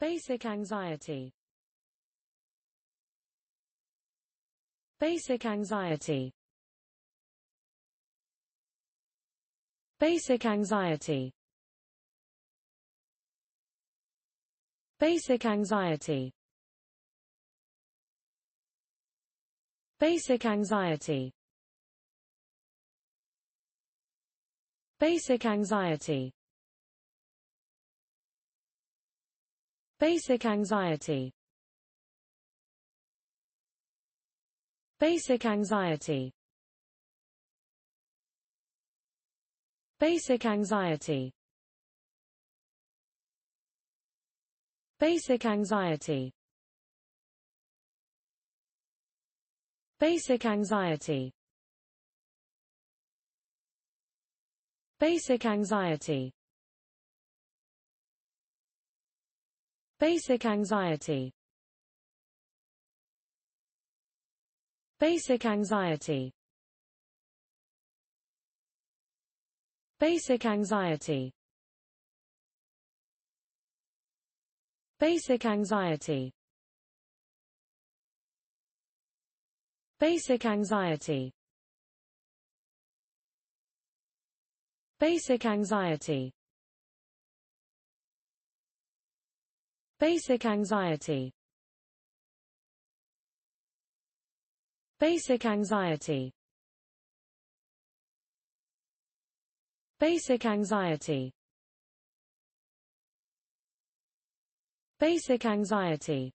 Basic anxiety Basic anxiety Basic anxiety Basic anxiety Basic anxiety Basic anxiety Basic anxiety Basic anxiety Basic anxiety Basic anxiety Basic anxiety Basic anxiety Basic anxiety Basic anxiety Basic anxiety Basic anxiety Basic anxiety Basic anxiety Basic anxiety Basic anxiety Basic anxiety Basic anxiety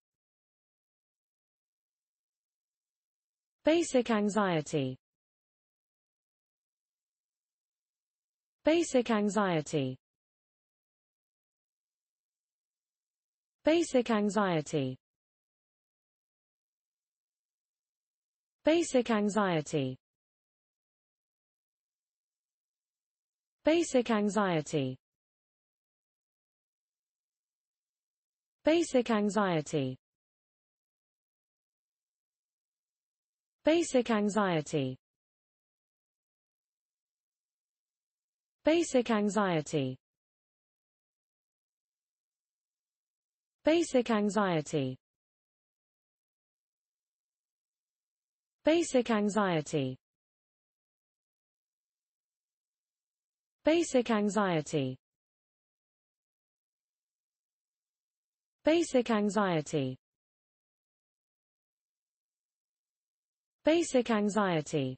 Basic anxiety Basic anxiety Basic anxiety Basic anxiety Basic anxiety Basic anxiety Basic anxiety Basic anxiety Basic anxiety Basic anxiety Basic anxiety Basic anxiety Basic anxiety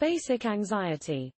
Basic anxiety